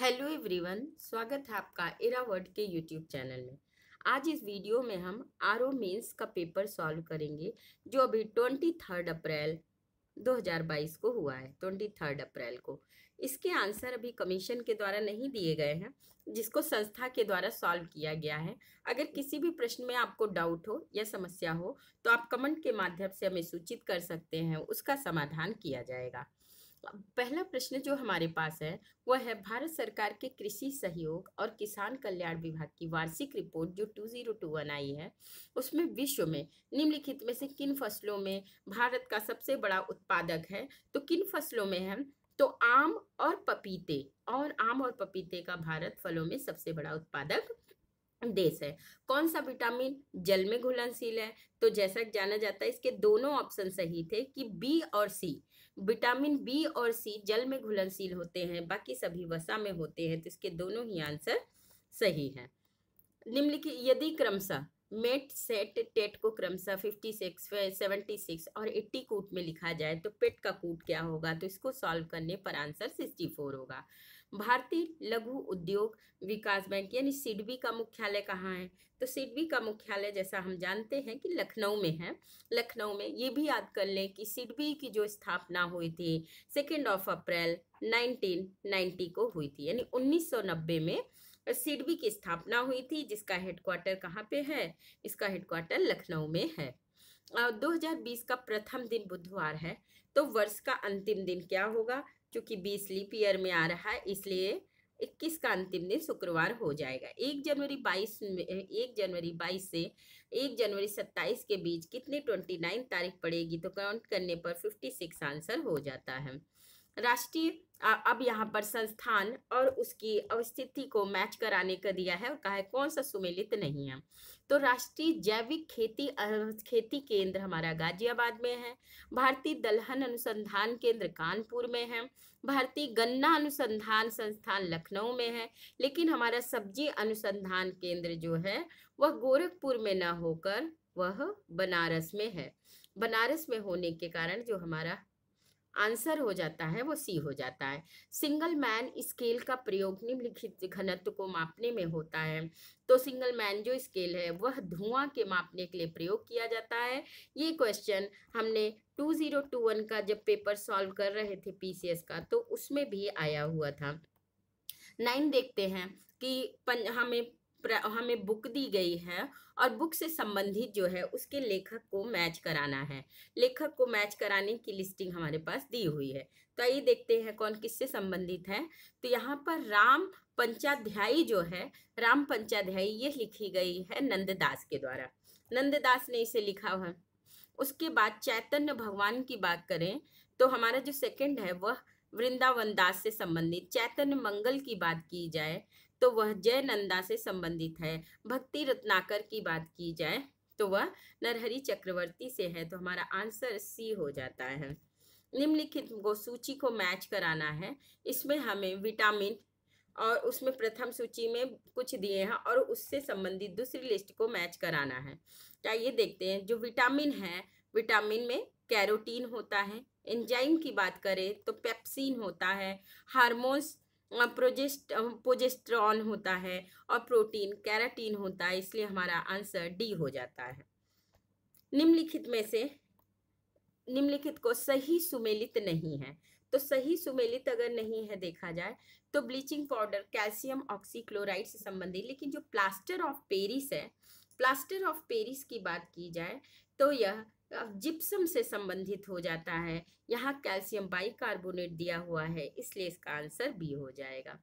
hello everyone स्वागत है आपका इरा वर्ड के यूट्यूब चैनल में आज इस वीडियो में हम आर ओ मेन्स का पेपर सॉल्व करेंगे जो अभी ट्वेंटी थर्ड अप्रैल 2022 को हुआ है ट्वेंटी थर्ड अप्रैल को इसके आंसर अभी कमीशन के द्वारा नहीं दिए गए हैं जिसको संस्था के द्वारा सॉल्व किया गया है अगर किसी भी प्रश्न में आपको डाउट हो या समस्या हो तो आप कमेंट के माध्यम से हमें सूचित कर सकते हैं उसका समाधान किया जाएगा पहला प्रश्न जो हमारे पास है वह है भारत सरकार के कृषि सहयोग और किसान कल्याण विभाग की वार्षिक रिपोर्ट जो 2021 आई है उसमें विश्व में निम्नलिखित में से किन फसलों में भारत का सबसे बड़ा उत्पादक है तो किन फसलों में है तो आम और पपीते और आम और पपीते का भारत फलों में सबसे बड़ा उत्पादक देश है कौन सा विटामिन जल में घुलनशील है तो जैसा जाना जाता है इसके दोनों ऑप्शन सही थे कि बी और सी विटामिन बी और सी जल में घुलनशील होते हैं बाकी सभी वसा में होते हैं तो इसके दोनों ही आंसर सही हैं निम्नलिखित यदि क्रमशः मेट सेट टेट को क्रमशः फिफ्टी सिक्स सेवेंटी सिक्स और एट्टी कूट में लिखा जाए तो पेट का कूट क्या होगा तो इसको सॉल्व करने पर आंसर सिक्सटी फोर होगा भारतीय लघु उद्योग विकास बैंक यानी सिडबी का मुख्यालय कहाँ है तो सिडबी का मुख्यालय जैसा हम जानते हैं कि लखनऊ में है लखनऊ में ये भी याद कर लें कि सिडबी की जो स्थापना हुई थी सेकेंड ऑफ अप्रैल 1990 को हुई थी यानी 1990 में सिडबी की स्थापना हुई थी जिसका हेडक्वार्टर कहाँ पे है इसका हेडक्वार्टर लखनऊ में है 2020 का प्रथम दिन बुधवार है तो वर्ष का अंतिम दिन क्या होगा क्योंकि बीस लीप ईयर में आ रहा है इसलिए इक्कीस का अंतिम दिन शुक्रवार हो जाएगा एक जनवरी बाईस में एक जनवरी बाईस से एक जनवरी सत्ताईस के बीच कितनी ट्वेंटी नाइन तारीख पड़ेगी तो काउंट करने पर फिफ्टी सिक्स आंसर हो जाता है राष्ट्रीय अब यहाँ पर संस्थान और उसकी अवस्थिति को मैच कराने का दिया है और कहा है कौन सा सुमेलित नहीं है तो राष्ट्रीय जैविक खेती खेती केंद्र हमारा गाजियाबाद में है भारतीय दलहन अनुसंधान केंद्र कानपुर में है भारतीय गन्ना अनुसंधान संस्थान लखनऊ में है लेकिन हमारा सब्जी अनुसंधान केंद्र जो है वह गोरखपुर में न होकर वह बनारस में है बनारस में होने के कारण जो हमारा आंसर हो जाता है वो सी हो जाता है सिंगल मैन स्केल का प्रयोग निम्नलिखित घनत्व को मापने में होता है तो सिंगल मैन जो स्केल है वह धुआं के मापने के लिए प्रयोग किया जाता है ये क्वेश्चन हमने 2021 का जब पेपर सॉल्व कर रहे थे पीसीएस का तो उसमें भी आया हुआ था नाइन देखते हैं कि पन, हमें हमें बुक दी गई है और बुक से संबंधित जो है उसके लेखक को मैच कराना है लेखक को मैच कराने की लिस्टिंग हमारे पास दी हुई है तो आइए देखते हैं कौन किससे संबंधित है तो यहाँ पर राम पंचाध्यायी जो है राम पंचाध्यायी ये लिखी गई है नंददास के द्वारा नंददास ने इसे लिखा है उसके बाद चैतन्य भगवान की बात करें तो हमारा जो सेकंड है वह वृंदावन दास से संबंधित चैतन्य मंगल की बात की जाए तो वह जयनंदा से संबंधित है भक्ति रत्नाकर की बात की जाए तो वह नरहरी चक्रवर्ती से है तो हमारा आंसर सी हो जाता है निम्नलिखित को सूची को मैच कराना है इसमें हमें विटामिन और उसमें प्रथम सूची में कुछ दिए हैं और उससे संबंधित दूसरी लिस्ट को मैच कराना है आइए देखते हैं जो विटामिन है विटामिन में कैरोटीन होता है एंजाइम की बात करें तो पेप्सिन होता है हार्मोन्स प्रोजेस्ट पोजेस्ट्रॉन होता है और प्रोटीन कैराटीन होता है इसलिए हमारा आंसर डी हो जाता है निम्नलिखित में से निम्नलिखित को सही सुमेलित नहीं है तो सही सुमेलित अगर नहीं है देखा जाए तो ब्लीचिंग पाउडर कैल्शियम ऑक्सीक्लोराइड से संबंधित लेकिन जो प्लास्टर ऑफ पेरिस है प्लास्टर ऑफ पेरिस की बात की जाए तो यह जिप्सम से संबंधित हो जाता है यहाँ कैल्शियम बाइकार्बोनेट दिया हुआ है इसलिए इसका आंसर बी हो जाएगा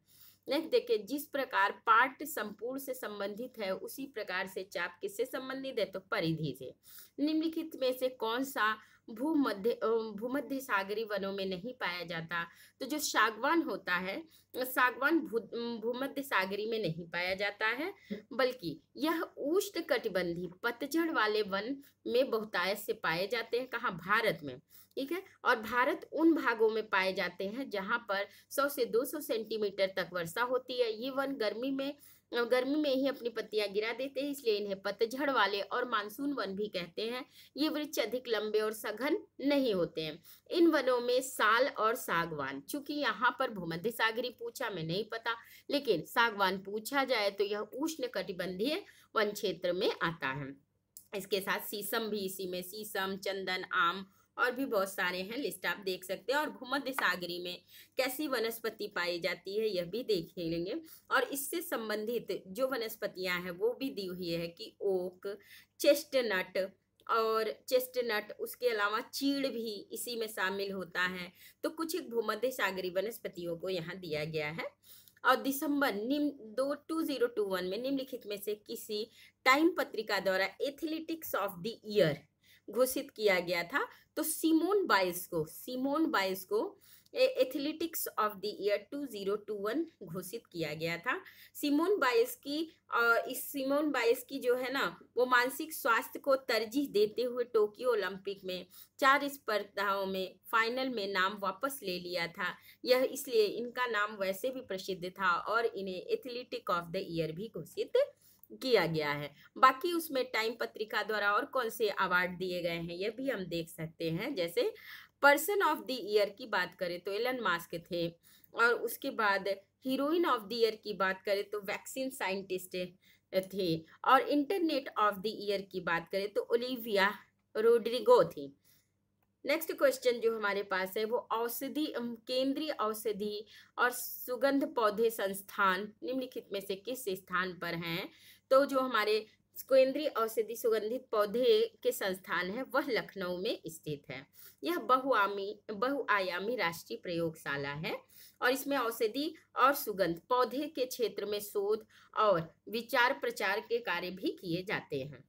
नेक्स्ट देखिए जिस प्रकार पाठ संपूर्ण से संबंधित है उसी प्रकार से चाप किससे संबंधित है तो परिधि से निम्नलिखित में से कौन सा भूमध्य भूमध्य सागरी वनों में नहीं पाया जाता तो जो सागवान होता है सागवान भूमध्य सागरी में नहीं पाया जाता है बल्कि यह उष्ण कटिबंधी पतझड़ वाले वन में बहुतायत से पाए जाते हैं कहाँ भारत में ठीक है और भारत उन भागों में पाए जाते हैं जहां पर 100 से 200 सेंटीमीटर तक वर्षा होती है ये वन गर्मी में गर्मी में ही अपनी पत्तियां गिरा देते हैं इसलिए इन्हें पतझड़ वाले और मानसून वन भी कहते हैं ये वृक्ष अधिक लंबे और सघन नहीं होते हैं इन वनों में साल और सागवान चूंकि यहाँ पर भूमध्य सागरी पूछा मैं नहीं पता लेकिन सागवान पूछा जाए तो यह उष्ण कटिबंधीय वन क्षेत्र में आता है इसके साथ सीसम भी इसी में सीसम चंदन आम और भी बहुत सारे हैं लिस्ट आप देख सकते हैं और भूमध्य सागरी में कैसी वनस्पति पाई जाती है यह भी देख लेंगे और इससे संबंधित जो वनस्पतियां हैं वो भी दी हुई है कि ओक चेस्टनट और चेस्टनट उसके अलावा चीड़ भी इसी में शामिल होता है तो कुछ एक भूमध्य सागरी वनस्पतियों को यहाँ दिया गया है और दिसंबर निम दो टू जीरो टू वन में निम्नलिखित में से किसी टाइम पत्रिका द्वारा एथलेटिक्स ऑफ द ईयर घोषित किया गया था तो सीमोन बाइस को सीमोन बाइस को एथलेटिक्स ऑफ द ईयर 2021 घोषित किया गया था सिमोन बाइस की इस सिमोन बाइस की जो है ना वो मानसिक स्वास्थ्य को तरजीह देते हुए टोक्यो ओलंपिक में चार स्पर्धाओं में फाइनल में नाम वापस ले लिया था यह इसलिए इनका नाम वैसे भी प्रसिद्ध था और इन्हें एथलेटिक ऑफ द ईयर भी घोषित किया गया है बाकी उसमें टाइम पत्रिका द्वारा और कौन से अवार्ड दिए गए हैं यह भी हम देख सकते हैं जैसे पर्सन ऑफ द ईयर की बात करें तो एलन मास्क थे और उसके बाद हीरोइन ऑफ द ईयर की बात करें तो वैक्सीन साइंटिस्ट थे और इंटरनेट ऑफ द ईयर की बात करें तो ओलिविया रोड्रिगो थी नेक्स्ट क्वेश्चन जो हमारे पास है वो औषधि केंद्रीय औषधि और सुगंध पौधे संस्थान निम्नलिखित में से किस स्थान पर हैं तो जो हमारे केंद्रीय औषधि सुगंधित पौधे के संस्थान है वह लखनऊ में स्थित है यह बहुआमी बहुआयामी राष्ट्रीय प्रयोगशाला है और इसमें औषधि और सुगंध पौधे के क्षेत्र में शोध और विचार प्रचार के कार्य भी किए जाते हैं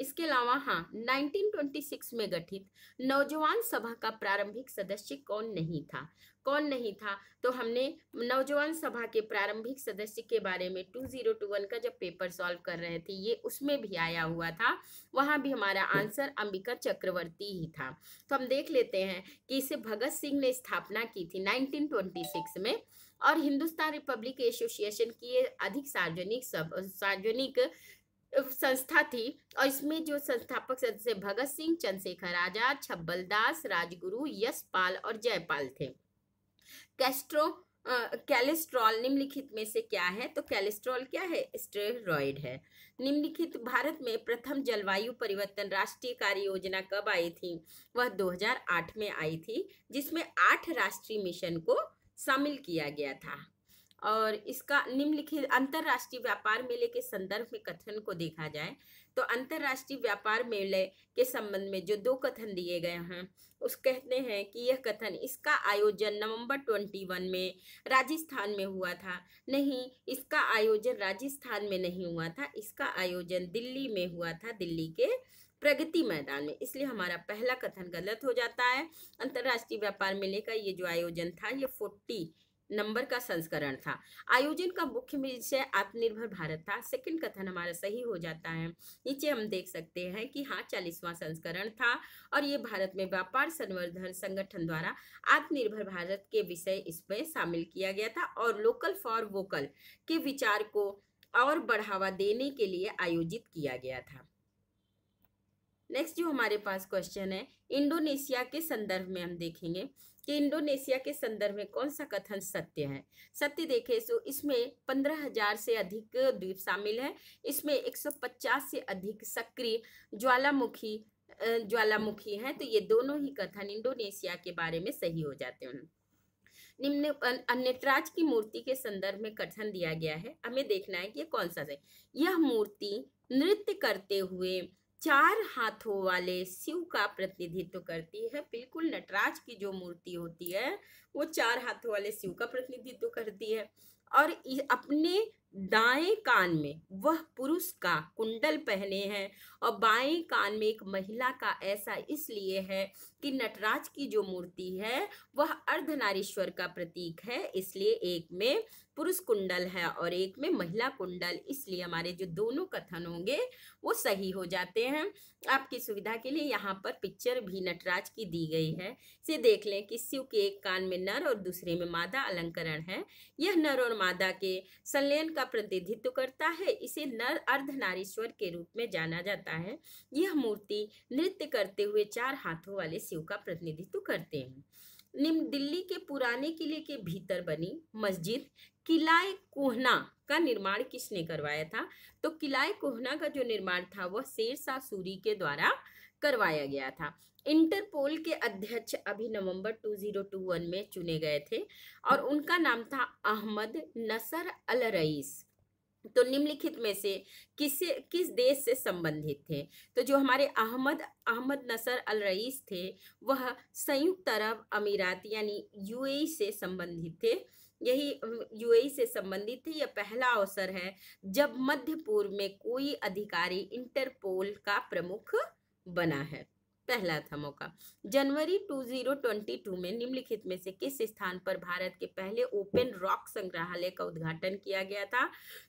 इसके अलावा हाँ 1926 में गठित नौजवान सभा का प्रारंभिक सदस्य कौन नहीं था कौन नहीं था तो हमने नौजवान सभा के प्रारंभिक सदस्य के बारे में 2021 का जब पेपर सॉल्व कर रहे थे ये उसमें भी आया हुआ था वहाँ भी हमारा आंसर अंबिका चक्रवर्ती ही था तो हम देख लेते हैं कि इसे भगत सिंह ने स्थापना की थी नाइनटीन में और हिंदुस्तान रिपब्लिक एसोसिएशन की अधिक सार्वजनिक सार्वजनिक संस्था थी और इसमें जो संस्थापक सदस्य भगत सिंह चंद्रशेखर आजाद छब्बल दास राजगुरु यशपाल और जयपाल थे कैस्ट्रो कैलेस्ट्रॉल निम्नलिखित में से क्या है तो कैलेस्ट्रॉल क्या है स्टेरॉइड है निम्नलिखित भारत में प्रथम जलवायु परिवर्तन राष्ट्रीय कार्य योजना कब आई थी वह 2008 में आई थी जिसमें आठ राष्ट्रीय मिशन को शामिल किया गया था और इसका निम्नलिखित अंतर्राष्ट्रीय व्यापार मेले के संदर्भ में कथन को देखा जाए तो अंतर्राष्ट्रीय व्यापार मेले के संबंध में जो दो कथन दिए गए हैं उस कहते हैं कि यह कथन इसका आयोजन नवंबर ट्वेंटी वन में राजस्थान में हुआ था नहीं इसका आयोजन राजस्थान में नहीं हुआ था इसका आयोजन दिल्ली में हुआ था दिल्ली के प्रगति मैदान में इसलिए हमारा पहला कथन गलत हो जाता है अंतर्राष्ट्रीय व्यापार मेले का ये जो आयोजन था ये फोर्टी नंबर का संस्करण था आयोजन का मुख्य विषय आत्मनिर्भर भारत था सेकंड कथन हमारा सही हो जाता है नीचे हम देख सकते हैं कि हाँ चालीसवां संस्करण था और ये भारत में व्यापार संवर्धन संगठन द्वारा आत्मनिर्भर भारत के विषय इसमें शामिल किया गया था और लोकल फॉर वोकल के विचार को और बढ़ावा देने के लिए आयोजित किया गया था नेक्स्ट जो हमारे पास क्वेश्चन है इंडोनेशिया के संदर्भ में हम देखेंगे कि इंडोनेशिया के संदर्भ में कौन सा कथन सत्य है सत्य देखे तो इसमें पंद्रह हजार से अधिक द्वीप शामिल है इसमें एक सौ पचास से अधिक सक्रिय ज्वालामुखी ज्वालामुखी हैं तो ये दोनों ही कथन इंडोनेशिया के बारे में सही हो जाते हैं निम्न अन्यत्राज की मूर्ति के संदर्भ में कथन दिया गया है हमें देखना है कि कौन सा है यह मूर्ति नृत्य करते हुए चार हाथों वाले शिव का प्रतिनिधित्व करती है बिल्कुल नटराज की जो मूर्ति होती है वो चार हाथों वाले शिव का प्रतिनिधित्व करती है और अपने दाएं कान में वह पुरुष का कुंडल पहने हैं और बाएं कान में एक महिला का ऐसा इसलिए है कि नटराज की जो मूर्ति है वह अर्धनारीश्वर का प्रतीक है इसलिए एक में पुरुष कुंडल है और एक में महिला कुंडल इसलिए हमारे जो दोनों कथन होंगे वो सही हो जाते हैं आपकी सुविधा के लिए यहाँ पर पिक्चर भी नटराज की दी गई है इसे देख लें कि शिव के एक कान में नर और दूसरे में मादा अलंकरण है यह नर और मादा के संलयन का प्रतिनिधित्व करता है इसे नर अर्धनारीश्वर के रूप में जाना जाता है यह मूर्ति नृत्य करते हुए चार हाथों वाले शिव का प्रतिनिधित्व करते हैं निम्न दिल्ली के पुराने किले के भीतर बनी मस्जिद किलाए कोहना का निर्माण किसने करवाया था तो किलाए कोहना का जो निर्माण था वह शेर शाह सूरी के द्वारा करवाया गया था इंटरपोल के अध्यक्ष अभी नवंबर 2021 में चुने गए थे और उनका नाम था अहमद नसर अल रईस तो निम्नलिखित में से किस किस देश से संबंधित थे तो जो हमारे Ahmed Ahmed Nasser Al Raisi थे वह संयुक्त अरब अमीरात यानी यूएई से संबंधित थे यही यूएई से संबंधित थे यह पहला अवसर है जब मध्य पूर्व में कोई अधिकारी इंटरपोल का प्रमुख बना है पहला था मौका जनवरी 2022 में निम्नलिखित में से किस स्थान पर भारत के पहले ओपन रॉक संग्रहालय का उद्घाटन किया गया था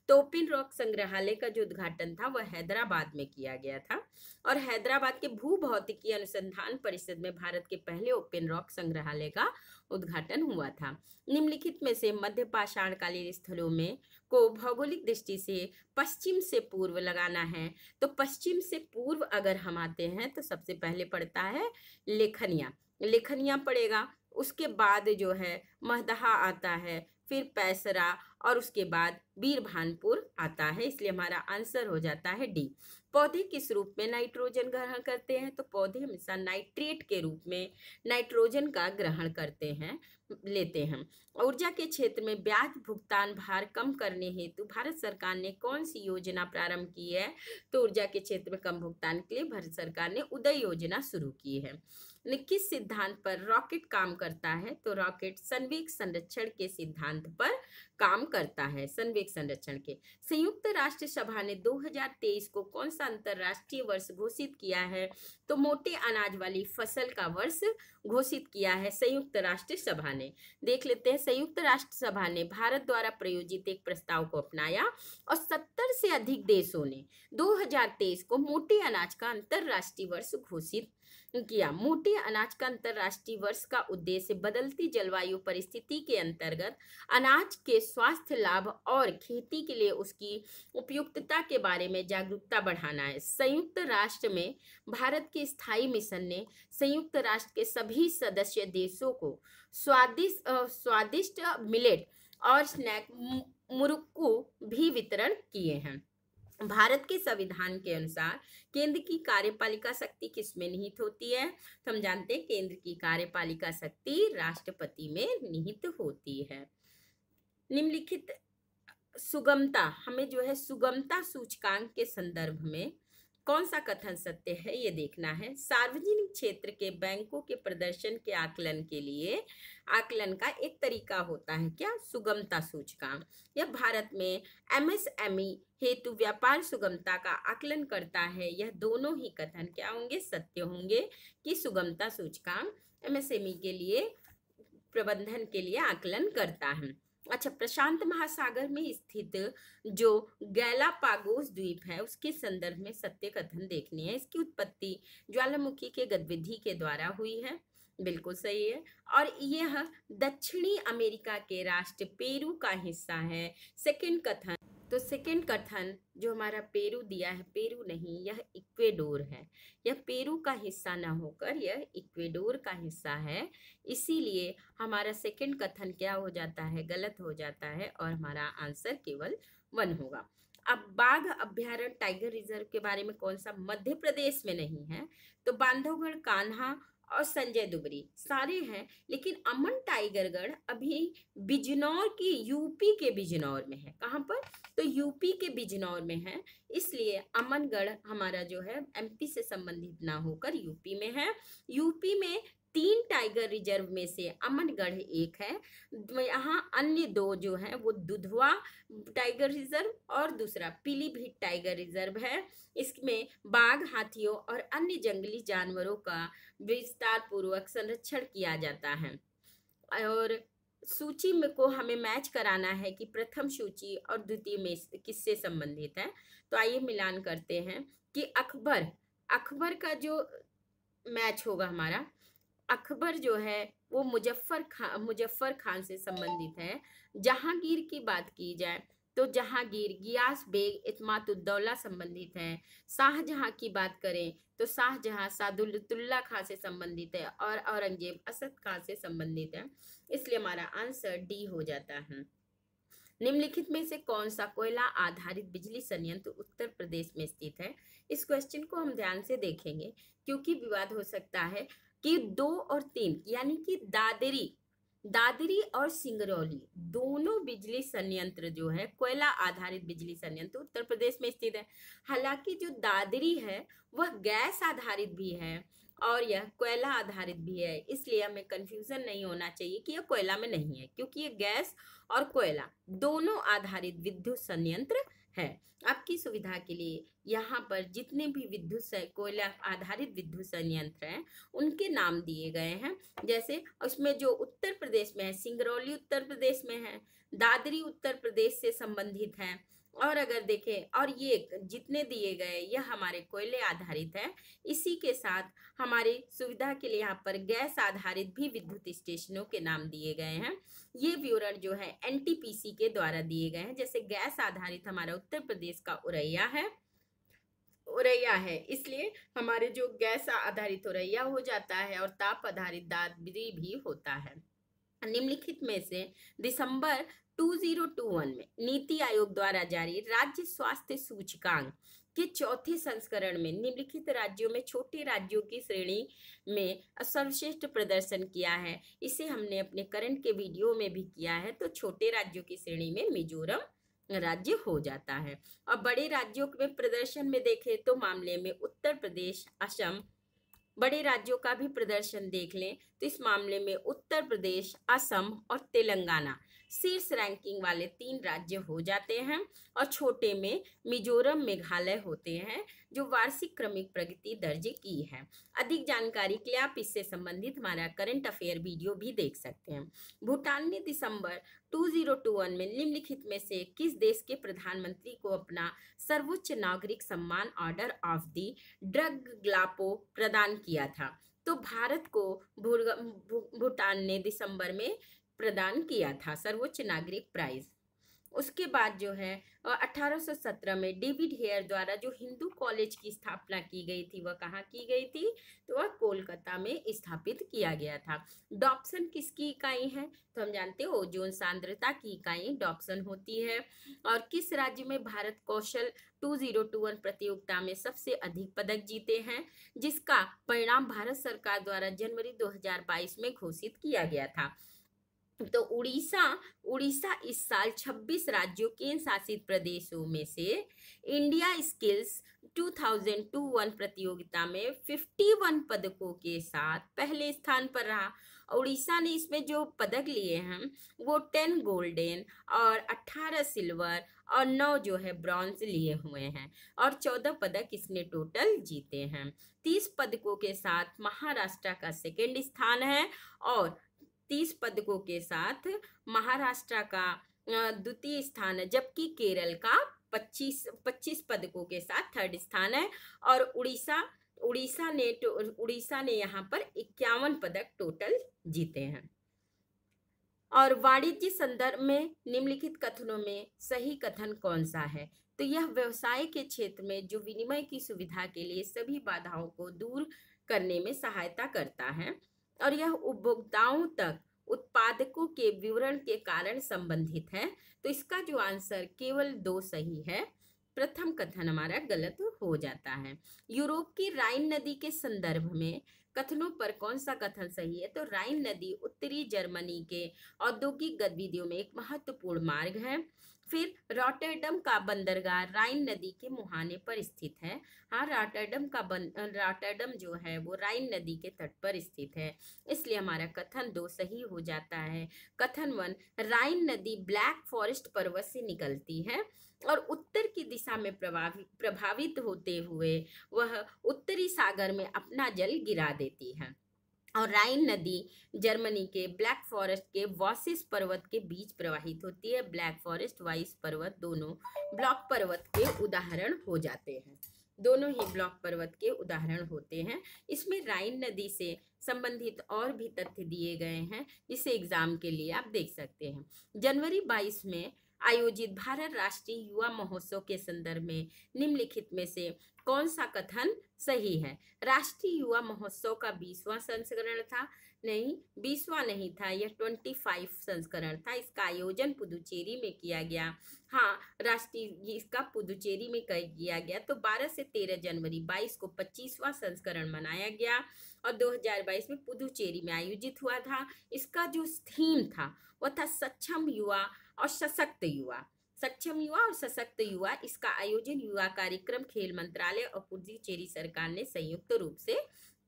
तो ओपन रॉक संग्रहालय का जो उद्घाटन था वह हैदराबाद में किया गया था और हैदराबाद के भू भौतिकी अनुसंधान परिषद में भारत के पहले ओपन रॉक संग्रहालय का उद्घाटन हुआ था निम्नलिखित में से मध्य पाषाणकालीन स्थलों में को भौगोलिक दृष्टि से पश्चिम से पूर्व लगाना है तो पश्चिम से पूर्व अगर हम आते हैं तो सबसे पहले पड़ता है लेखनिया लेखनिया पड़ेगा उसके बाद जो है महदहा आता है फिर पैसरा और उसके बाद बीरभानपुर आता है इसलिए हमारा आंसर हो जाता है डी पौधे किस रूप में नाइट्रोजन ग्रहण करते हैं तो पौधे हमेशा नाइट्रेट के रूप में नाइट्रोजन का ग्रहण करते हैं लेते हैं ऊर्जा के क्षेत्र में ब्याज भुगतान भार कम करने हेतु भारत सरकार ने कौन सी योजना प्रारंभ की है तो ऊर्जा के क्षेत्र में कम भुगतान के लिए भारत सरकार ने उदय योजना शुरू की है किस सिद्धांत पर रॉकेट काम करता है तो रॉकेट संवेग संरक्षण के सिद्धांत पर काम करता है संवेग संरक्षण के संयुक्त राष्ट्र सभा ने 2023 को कौन सा अंतरराष्ट्रीय वर्ष घोषित किया है तो मोटे अनाज वाली फसल का वर्ष घोषित किया है संयुक्त राष्ट्र सभा ने देख लेते हैं संयुक्त राष्ट्र सभा ने भारत द्वारा प्रयोजित एक प्रस्ताव को अपनाया और सत्तर से अधिक देशों ने 2023 को मोटे अनाज का अंतरराष्ट्रीय वर्ष घोषित किया मोटे अनाज का अंतर्राष्ट्रीय वर्ष का उद्देश्य बदलती जलवायु परिस्थिति के अंतर्गत अनाज के स्वास्थ्य लाभ और खेती के लिए उसकी उपयुक्तता के बारे में जागरूकता बढ़ाना है संयुक्त राष्ट्र में भारत के स्थायी मिशन ने संयुक्त राष्ट्र के सभी सदस्य देशों को स्वादिष्ट स्वादिष्ट मिलेट और स्नैक मुरुक्कू भी वितरण किए हैं भारत के संविधान के अनुसार केंद्र की कार्यपालिका शक्ति किसमें निहित होती है तो हम जानते हैं केंद्र की कार्यपालिका शक्ति राष्ट्रपति में निहित होती है निम्नलिखित सुगमता हमें जो है सुगमता सूचकांक के संदर्भ में कौन सा कथन सत्य है ये देखना है सार्वजनिक क्षेत्र के बैंकों के प्रदर्शन के आकलन के लिए आकलन का एक तरीका होता है क्या सुगमता सूचकांक यह भारत में एमएसएमई हेतु व्यापार सुगमता का आकलन करता है यह दोनों ही कथन क्या होंगे सत्य होंगे कि सुगमता सूचकांक एमएसएमई के लिए प्रबंधन के लिए आकलन करता है अच्छा प्रशांत महासागर में स्थित जो गैलापागोस द्वीप है उसके संदर्भ में सत्य कथन देखनी है इसकी उत्पत्ति ज्वालामुखी के गतिविधि के द्वारा हुई है बिल्कुल सही है और यह दक्षिणी अमेरिका के राष्ट्र पेरू का हिस्सा है सेकंड कथन तो सेकेंड कथन जो हमारा पेरू दिया है पेरू नहीं यह इक्वेडोर है यह पेरू का हिस्सा ना होकर यह इक्वेडोर का हिस्सा है इसीलिए हमारा सेकेंड कथन क्या हो जाता है गलत हो जाता है और हमारा आंसर केवल वन होगा अब बाघ अभ्यारण्य टाइगर रिजर्व के बारे में कौन सा मध्य प्रदेश में नहीं है तो बांधवगढ़ कान्हा और संजय दुबरी सारे हैं लेकिन अमन टाइगरगढ़ अभी बिजनौर की यूपी के बिजनौर में है कहाँ पर तो यूपी के बिजनौर में है इसलिए अमनगढ़ हमारा जो है एमपी से संबंधित ना होकर यूपी में है यूपी में तीन टाइगर रिजर्व में से अमनगढ़ एक है यहाँ अन्य दो जो हैं वो दुधवा टाइगर रिजर्व और दूसरा पीलीभीत टाइगर रिजर्व है इसमें बाघ हाथियों और अन्य जंगली जानवरों का विस्तार पूर्वक संरक्षण किया जाता है और सूची में को हमें मैच कराना है कि प्रथम सूची और द्वितीय में किससे संबंधित है तो आइए मिलान करते हैं कि अकबर अकबर का जो मैच होगा हमारा अकबर जो है वो मुजफ्फर खान मुजफ्फर खान से संबंधित है जहांगीर की बात की जाए तो जहांगीर गियास बेग इतमातुद्दौला संबंधित हैं शाहजहां की बात करें तो शाहजहां सादुल्लतुल्ला खां से संबंधित है और औरंगजेब असद खां से संबंधित है इसलिए हमारा आंसर डी हो जाता है निम्नलिखित में से कौन सा कोयला आधारित बिजली संयंत्र उत्तर प्रदेश में स्थित है इस क्वेश्चन को हम ध्यान से देखेंगे क्योंकि विवाद हो सकता है कि दो और तीन यानी कि दादरी दादरी और सिंगरौली दोनों बिजली संयंत्र जो है कोयला आधारित बिजली संयंत्र उत्तर प्रदेश में स्थित है हालांकि जो दादरी है वह गैस आधारित भी है और यह कोयला आधारित भी है इसलिए हमें कन्फ्यूज़न नहीं होना चाहिए कि यह कोयला में नहीं है क्योंकि यह गैस और कोयला दोनों आधारित विद्युत संयंत्र है आपकी सुविधा के लिए यहाँ पर जितने भी विद्युत कोयला आधारित विद्युत संयंत्र हैं उनके नाम दिए गए हैं जैसे उसमें जो उत्तर प्रदेश में है सिंगरौली उत्तर प्रदेश में है दादरी उत्तर प्रदेश से संबंधित है और अगर देखें और ये जितने दिए गए यह हमारे कोयले आधारित है इसी के साथ हमारे सुविधा के लिए यहाँ पर गैस आधारित भी विद्युत स्टेशनों के नाम दिए गए हैं ये विवरण जो है एनटीपीसी के द्वारा दिए गए हैं जैसे गैस आधारित हमारा उत्तर प्रदेश का उरैया है उरैया है इसलिए हमारे जो गैस आधारित उरैया हो जाता है और ताप आधारित दादरी भी होता है निम्नलिखित में से दिसंबर 2021 में नीति आयोग द्वारा जारी राज्य स्वास्थ्य सूचकांक के चौथे संस्करण में निम्नलिखित राज्यों में छोटे राज्यों की श्रेणी में सर्वश्रेष्ठ प्रदर्शन किया है इसे हमने अपने करंट के वीडियो में भी किया है तो छोटे राज्यों की श्रेणी में मिजोरम राज्य हो जाता है और बड़े राज्यों में प्रदर्शन में देखें तो मामले में उत्तर प्रदेश असम बड़े राज्यों का भी प्रदर्शन देख लें तो इस मामले में उत्तर प्रदेश असम और तेलंगाना शीर्ष रैंकिंग वाले तीन राज्य हो जाते हैं और छोटे में मिजोरम मेघालय होते हैं जो वार्षिक क्रमिक प्रगति दर्ज की है अधिक जानकारी के लिए आप इससे संबंधित हमारा करंट अफेयर वीडियो भी देख सकते हैं भूटान ने दिसंबर 2021 में निम्नलिखित में से किस देश के प्रधानमंत्री को अपना सर्वोच्च नागरिक सम्मान order of the Druk Gyalpo प्रदान किया था तो भारत को भूटान ने दिसंबर में प्रदान किया था सर्वोच्च नागरिक प्राइज उसके बाद जो है 1817 में डेविड हेयर द्वारा जो हिंदू कॉलेज की स्थापना की गई थी वह कहाँ की गई थी तो वह कोलकाता में स्थापित किया गया था डॉप्सन किसकी इकाई है तो हम जानते हो जो सांद्रता की इकाई डॉप्सन होती है और किस राज्य में भारत कौशल 2021 प्रतियोगिता में सबसे अधिक पदक जीते हैं जिसका परिणाम भारत सरकार द्वारा जनवरी दो में घोषित किया गया था तो उड़ीसा उड़ीसा इस साल 26 राज्यों के शासित प्रदेशों में से इंडिया स्किल्स 2021 प्रतियोगिता में 51 पदकों के साथ पहले स्थान पर रहा उड़ीसा ने इसमें जो पदक लिए हैं वो 10 गोल्डन और 18 सिल्वर और 9 जो है ब्रॉन्ज लिए हुए हैं और 14 पदक इसने टोटल जीते हैं 30 पदकों के साथ महाराष्ट्र का सेकेंड स्थान है और तीस पदकों के साथ महाराष्ट्र का द्वितीय स्थान है जबकि केरल का पच्चीस पच्चीस पदकों के साथ थर्ड स्थान है और उड़ीसा उड़ीसा ने तो, उड़ीसा ने यहाँ पर इक्यावन पदक टोटल जीते हैं और वाणिज्य संदर्भ में निम्नलिखित कथनों में सही कथन कौन सा है तो यह व्यवसाय के क्षेत्र में जो विनिमय की सुविधा के लिए सभी बाधाओं को दूर करने में सहायता करता है और यह उपभोक्ताओं तक उत्पादकों के विवरण के कारण संबंधित है तो इसका जो आंसर केवल दो सही है प्रथम कथन हमारा गलत हो जाता है यूरोप की राइन नदी के संदर्भ में कथनों पर कौन सा कथन सही है तो राइन नदी उत्तरी जर्मनी के औद्योगिक गतिविधियों में एक महत्वपूर्ण मार्ग है फिर रॉटरडम का बंदरगाह राइन नदी के मुहाने पर स्थित है हाँ रॉटरडम का बन रॉटरडम जो है वो राइन नदी के तट पर स्थित है इसलिए हमारा कथन दो सही हो जाता है कथन वन राइन नदी ब्लैक फॉरेस्ट पर्वत से निकलती है और उत्तर की दिशा में प्रभावित प्रभावित होते हुए वह उत्तरी सागर में अपना जल गिरा देती है और राइन नदी जर्मनी के ब्लैक फॉरेस्ट के वॉसिस पर्वत के बीच प्रवाहित होती है ब्लैक फॉरेस्ट वाइस पर्वत दोनों ब्लॉक पर्वत के उदाहरण हो जाते हैं दोनों ही ब्लॉक पर्वत के उदाहरण होते हैं इसमें राइन नदी से संबंधित और भी तथ्य दिए गए हैं जिसे एग्जाम के लिए आप देख सकते हैं जनवरी 22 में आयोजित भारत राष्ट्रीय युवा महोत्सव के संदर्भ में निम्नलिखित में से कौन सा कथन सही है राष्ट्रीय युवा महोत्सव का बीसवां संस्करण था नहीं बीसवा नहीं था यह ट्वेंटी फाइव संस्करण था इसका आयोजन पुदुचेरी में किया गया हाँ राष्ट्रीय इसका पुदुचेरी में किया गया तो 12 से 13 जनवरी 22 को 25वां संस्करण मनाया गया और 2022 में पुदुचेरी में आयोजित हुआ था इसका जो थीम था वह था सक्षम युवा और सशक्त युवा सक्षम युवा और सशक्त युवा इसका आयोजन युवा कार्यक्रम खेल मंत्रालय और पुडुचेरी सरकार ने संयुक्त रूप से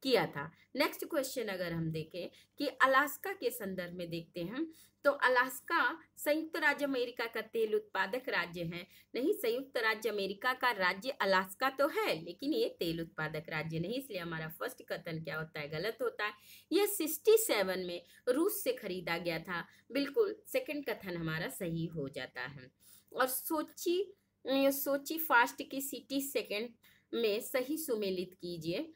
किया था नेक्स्ट क्वेश्चन अगर हम देखें कि अलास्का के संदर्भ में देखते हैं तो अलास्का संयुक्त राज्य अमेरिका का तेल उत्पादक राज्य है नहीं संयुक्त राज्य अमेरिका का राज्य अलास्का तो है लेकिन ये तेल उत्पादक राज्य नहीं इसलिए हमारा फर्स्ट कथन क्या होता है गलत होता है यह सिक्सटी सेवन में रूस से खरीदा गया था बिल्कुल सेकंड कथन हमारा सही हो जाता है और सोची सोची फास्ट की सिटी सेकेंड में सही सुमेलित कीजिए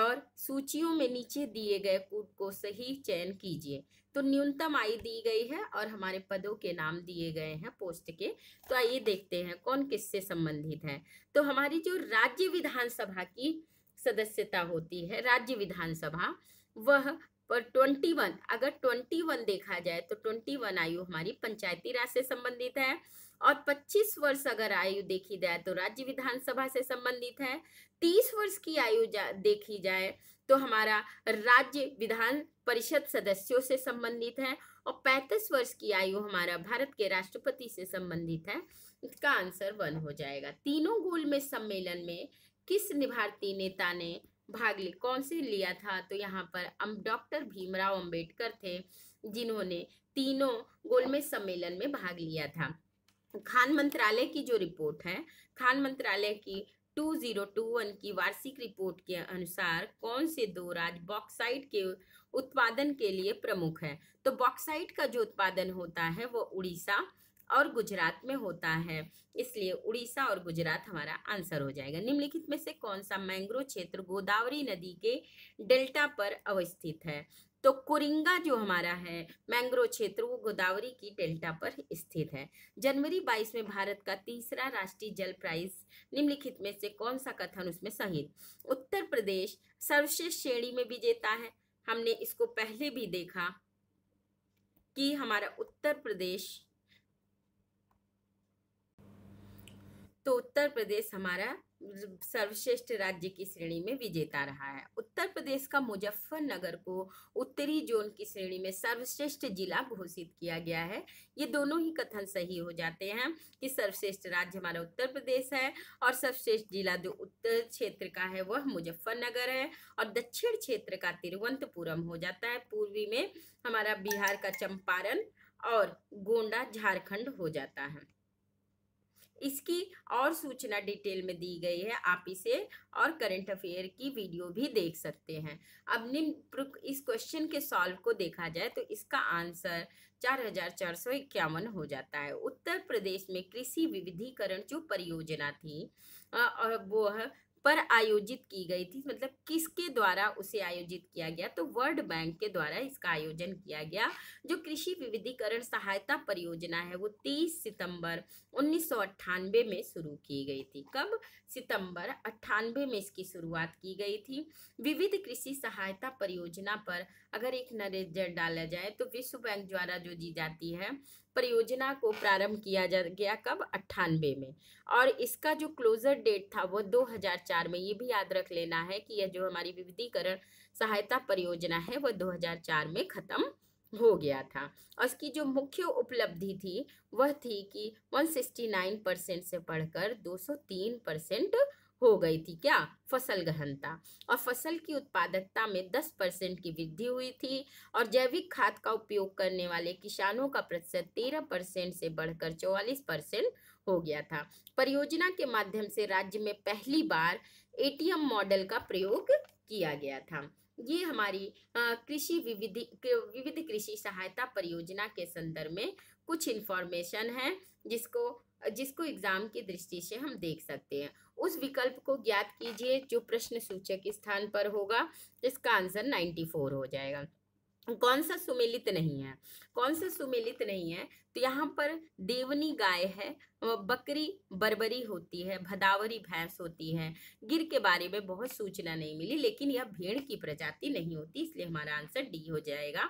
और सूचियों में नीचे दिए गए कूट को सही चयन कीजिए तो न्यूनतम आय दी गई है और हमारे पदों के नाम दिए गए हैं पोस्ट के तो आइए देखते हैं कौन किससे संबंधित है तो हमारी जो राज्य विधानसभा की सदस्यता होती है राज्य विधानसभा वह पर ट्वेंटी वन अगर ट्वेंटी वन देखा जाए तो ट्वेंटी वन आयु हमारी पंचायती राज से संबंधित है और 25 वर्ष अगर आयु देखी जाए तो राज्य विधानसभा से संबंधित है 30 वर्ष की आयु जा, देखी जाए तो हमारा राज्य विधान परिषद सदस्यों से संबंधित है और 35 वर्ष की आयु हमारा भारत के राष्ट्रपति से संबंधित है इसका आंसर वन हो जाएगा तीनों गोल में सम्मेलन में किस भारतीय नेता ने भाग ले कौन से लिया था तो यहाँ पर हम डॉक्टर भीमराव अंबेडकर थे जिन्होंने तीनों गोलमेज सम्मेलन में भाग लिया था खान मंत्रालय की जो रिपोर्ट है खान मंत्रालय की 2021 की वार्षिक रिपोर्ट के अनुसार कौन से दो राज्य बॉक्साइट के उत्पादन के लिए प्रमुख है तो बॉक्साइट का जो उत्पादन होता है वो उड़ीसा और गुजरात में होता है इसलिए उड़ीसा और गुजरात हमारा आंसर हो जाएगा निम्नलिखित में से कौन सा मैंग्रोव क्षेत्र गोदावरी नदी के डेल्टा पर अवस्थित है तो कुरिंगा जो हमारा है मैंग्रोव क्षेत्र वो गोदावरी की डेल्टा पर स्थित है जनवरी 22 में भारत का तीसरा राष्ट्रीय जल प्राइस निम्नलिखित में से कौन सा कथन उसमें सही उत्तर प्रदेश सर्वश्रेष्ठ श्रेणी में विजेता है हमने इसको पहले भी देखा कि हमारा उत्तर प्रदेश तो उत्तर प्रदेश हमारा सर्वश्रेष्ठ राज्य की श्रेणी में विजेता रहा है उत्तर प्रदेश का मुजफ्फरनगर को उत्तरी जोन की श्रेणी में सर्वश्रेष्ठ जिला घोषित किया गया है ये दोनों ही कथन सही हो जाते हैं कि सर्वश्रेष्ठ राज्य हमारा उत्तर प्रदेश है और सर्वश्रेष्ठ जिला जो उत्तर क्षेत्र का है वह मुजफ्फरनगर है और दक्षिण क्षेत्र का तिरुवंतपुरम हो जाता है पूर्वी में हमारा बिहार का चंपारण और गोंडा झारखंड हो जाता है इसकी और सूचना डिटेल में दी गई है आप इसे और करंट अफेयर की वीडियो भी देख सकते हैं अब निम्न इस क्वेश्चन के सॉल्व को देखा जाए तो इसका आंसर चार हजार चार सौ इक्यावन हो जाता है उत्तर प्रदेश में कृषि विविधीकरण जो परियोजना थी वो पर आयोजित की गई थी मतलब किसके द्वारा उसे आयोजित किया गया तो वर्ल्ड बैंक के द्वारा इसका आयोजन किया गया जो कृषि विविधीकरण सहायता परियोजना है वो 30 सितंबर उन्नीस में शुरू की गई थी कब सितंबर अट्ठानबे में इसकी शुरुआत की गई थी विविध कृषि सहायता परियोजना पर अगर एक नजर डाला जाए तो विश्व बैंक द्वारा जो दी जाती है परियोजना को प्रारंभ किया जा गया कब अट्ठानवे में और इसका जो क्लोजर डेट था वो 2004 में ये भी याद रख लेना है कि यह जो हमारी विविधीकरण सहायता परियोजना है वह 2004 में ख़त्म हो गया था और इसकी जो मुख्य उपलब्धि थी वह थी कि 169 परसेंट से पढ़कर 203 परसेंट हो गई थी क्या फसल गहनता और फसल की उत्पादकता में 10 परसेंट की वृद्धि हुई थी और जैविक खाद का उपयोग करने वाले किसानों का प्रतिशत 13 परसेंट से बढ़कर 44 परसेंट हो गया था परियोजना के माध्यम से राज्य में पहली बार एटीएम मॉडल का प्रयोग किया गया था ये हमारी कृषि विविध विविध कृषि सहायता परियोजना के संदर्भ में कुछ इन्फॉर्मेशन है जिसको जिसको एग्जाम की दृष्टि से हम देख सकते हैं उस विकल्प को ज्ञात कीजिए जो प्रश्न सूचक स्थान पर होगा जिसका आंसर नाइन्टी फोर हो जाएगा कौन सा सुमेलित नहीं है कौन सा सुमेलित नहीं है तो यहाँ पर देवनी गाय है बकरी बरबरी होती है भदावरी भैंस होती है गिर के बारे में बहुत सूचना नहीं मिली लेकिन यह भेड़ की प्रजाति नहीं होती इसलिए हमारा आंसर डी हो जाएगा